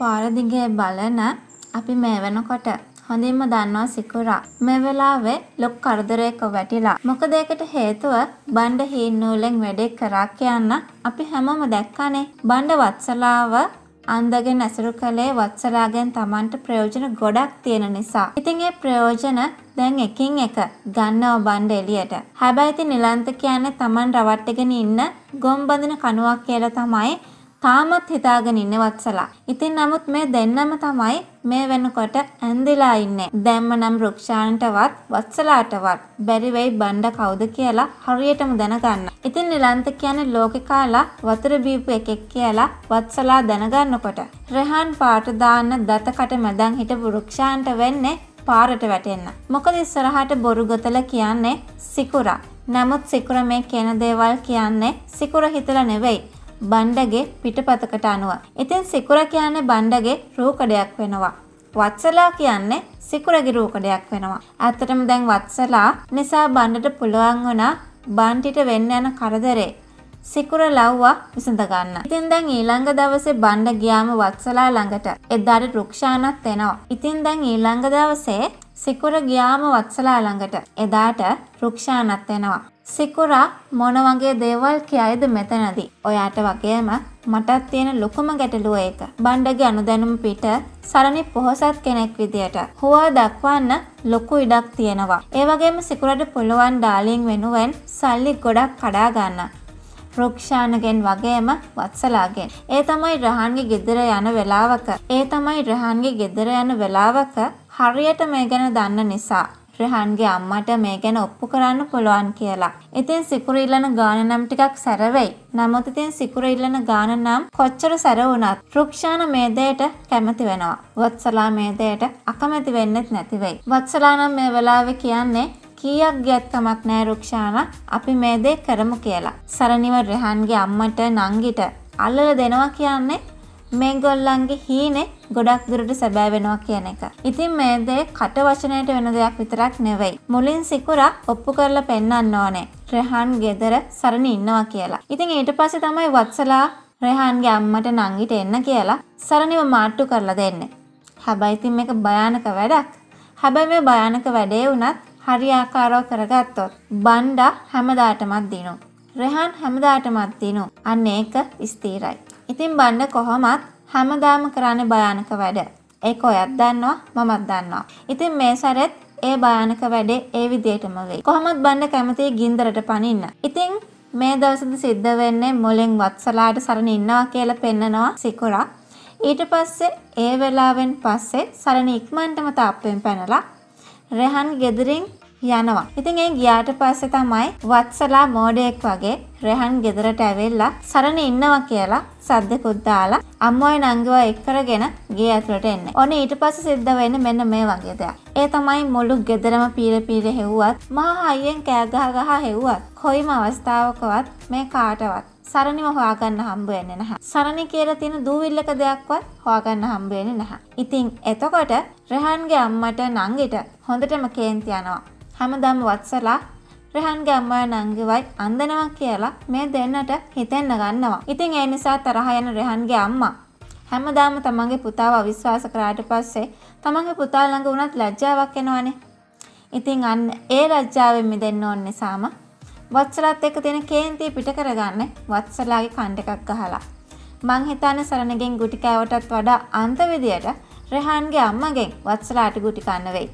පාර දිගේ බලන අපි මේ වෙනකොට හොඳින්ම දන්නවා සිකුරා. මේ වෙලාවේ ලොක් කරදරයක වැටිලා. මොකද ඒකට හේතුව බණ්ඩ හීන් නූලෙන් වැඩේ කරා කියන්න අපි හැමෝම දැක්කනේ. බණ්ඩ වත්සලාව අන්දගෙන ඇසුරු කළේ වත්සලාගෙන් Tamanට ප්‍රයෝජන ගොඩක් තියෙන නිසා. ඉතින් ඒ ප්‍රයෝජන දැන් එකින් එක ගන්නව බණ්ඩ එළියට. හැබැයි ඉතින් නිලන්ත කියන්නේ Taman රවට්ටගෙන ඉන්න ගොම් බඳින කණුවක් කියලා තමයි තාමත් හිතාගෙන ඉන්න වත්සලා. ඉතින් නමුත් මේ දෙන්නම තමයි මේ වෙනකොට ඇඳිලා ඉන්නේ. දැම්ම නම් රුක්ෂාන්ටවත් වත්සලාටවත් බැරි වෙයි බණ්ඩ කවුද කියලා හරියටම දැනගන්න. ඉතින් නිලන්ත කියන්නේ ලෝකේ කාලා වතුර බීපු එකෙක් කියලා වත්සලා දැනගන්නකොට රෙහාන් පාට දාන්න දතකට මැදන් හිටපු රුක්ෂාන්ට වෙන්නේ පාරට වැටෙන්න. මොකද ඉස්සරහට බොරු ගොතල කියන්නේ සිකුරා. නමුත් සිකුර මේ කියන දේවල් කියන්නේ සිකුර හිතලා නෙවෙයි. බණ්ඩගේ පිටපතකට අනුව. ඉතින් සිකුර කියන්නේ බණ්ඩගේ රූකඩයක් වෙනවා. වත්සලා කියන්නේ සිකුරගේ රූකඩයක් වෙනවා. ඇත්තටම දැන් වත්සලා නිසා බණ්ඩට පුළුවන් වුණා බන්ටිට වෙන්න යන කරදරේ සිකුර ලව්වා විසඳ ගන්න. ඉතින් දැන් ඊළඟ දවසේ බණ්ඩ ගියාම වත්සලා ළඟට එදාට රුක්ෂානත් එනවා. ඉතින් දැන් ඊළඟ දවසේ සිකුර ගියාම වත්සලා ළඟට. එදාට රුක්ෂානත් වෙනවා. සිකුරා මොන වගේ දේවල් කියයිද මෙතනදී? ඔයාට වගේම මටත් තියෙන ලොකුම ගැටලුව ඒක. බණ්ඩගේ අනුදැනුම පිට සරණි පොහොසත් කෙනෙක් විදියට හුවා දක්වන්න ලොකු ඉඩක් තියෙනවා. ඒ වගේම සිකුරට පුළුවන් ඩාලින් වෙනුවෙන් සල්ලි ගොඩක් කඩා ගන්න. රුක්ෂානගෙන් වගේම වත්සලාගෙන්. ඒ තමයි රහන්ගේ ගෙදර යන වෙලාවක. ඒ තමයි රහන්ගේ ගෙදර යන වෙලාවක හරියට මේ ගැන දන්න නිසා රෙහන්ගේ අම්මට මේ ගැන ඔප්පු කරන්න පුළුවන් කියලා. ඉතින් සිකුර ඉල්ලන ගාන නම් ටිකක් සැර වෙයි. නමුත් ඉතින් සිකුර ඉල්ලන ගාන නම් කොච්චර සැර වුණත් රුක්ෂාන මේ දෙයට කැමති වෙනවා. වත්සලා මේ දෙයට අකමැති වෙන්නෙත් නැති වෙයි. වත්සලා නම් මේ වෙලාවේ කියන්නේ කීයක් ගැත්තමක් නෑ රුක්ෂාන අපි මේ දේ කරමු කියලා. සරණිව රෙහන්ගේ අම්මට නංගිට අල්ලලා දෙනවා කියන්නේ මේ ගොල්ලන්ගේ හීනේ ගොඩක් දුරට සැබෑ වෙනවා කියන එක. ඉතින් මේ දේ කට වචනයට වෙන දෙයක් විතරක් නෙවෙයි. මුලින් සිකුරා ඔප්පු කරලා පෙන්වන්න ඕනේ. රෙහන් ගෙදර සරණ ඉන්නවා කියලා. ඉතින් ඊට පස්සේ තමයි වත්සලා රෙහන්ගේ අම්මට නංගිට එන්න කියලා සරණිව මාට්ටු කරලා දෙන්නේ. හැබැයි ඉතින් මේක භයානක වැඩක්. හැබැයි මේ භයානක වැඩේ වුණත් හරියාකාරව කරගත්තොත් බණ්ඩා හැමදාටමත් දිනු. රෙහන් හැමදාටමත් දිනු. අන්න ඒක ස්ථිරයි. ඉතින් බන්න කොහොමත් හැමදාම කරන්න භයානක වැඩ. ඒක ඔයත් දන්නවා මමත් දන්නවා. ඉතින් මේ සැරෙත් ඒ භයානක වැඩේ ඒ විදිහටම වෙයි. කොහොමත් බන්න කැමති ගින්දරට පනින්න. ඉතින් මේ දවසේදී සිද්ධ වෙන්නේ මොලෙන් වත්සලාට සරණ ඉන්නවා කියලා පෙන්නනවා සිකුරක්. ඊට පස්සේ ඒ වෙලාවෙන් පස්සේ සරණ ඉක්මනටම තාප්පෙන් පැනලා රෙහන් ගෙදරින් යනවා. ඉතින් ඒ ගියාට පස්සේ තමයි වත්සලා මෝඩයෙක් වගේ රෙහන් ගෙදරට ඇවිල්ලා සරණ ඉන්නවා කියලා සද්දකුත් දාලා අම්මෝයි නංගිව එක් කරගෙන ගේ ඇතුළට එන්නේ. ඔන්න ඊට පස්සේ සිද්ධ වෙන්නේ මෙන්න මේ වගේ දෙයක්. ඒ තමයි මුළු ගෙදරම පීර පීර හෙව්වත් මහා හයියෙන් කෑ ගහ ගහ හෙව්වත් කොයිම අවස්ථාවකවත් මේ කාටවත් සරණිව හොයාගන්න හම්බ වෙන්නේ නැහැ. සරණි කියලා තියෙන දූවිල්ලක දෙයක්වත් හොයාගන්න හම්බ වෙන්නේ නැහැ. ඉතින් එතකොට රෙහන්ගේ අම්මට නංගිට හොඳටම කේන්ති යනවා. හැමදම් වත්සලා රහන් ගැම්මා නංගවයි අන්දනවා කියලා මේ දෙන්නට හිතෙන්න ගන්නවා. ඉතින් ඒ නිසා තරහ යන රහන්ගේ අම්මා හැමදාම තමන්ගේ පුතාව අවිශ්වාස කරාට පස්සේ තමන්ගේ පුතා ළඟ වුණත් ලැජ්ජාවක් එනවනේ. ඉතින් අන්න ඒ ලැජ්ජාවෙන් මිදෙන්න ඕන නිසාම වත්සලත් එක්ක තියෙන කේන්තිය පිට කරගන්න වත්සලාගේ කණ්ඩ එකක් ගහලා. මං හිතන්නේ සරණගෙන් ගුටි කෑවටත් වඩා අන්ත විදියට රෙහන්ගේ අම්මගෙන් වත්සලාට ගුටි කන්න වෙයි.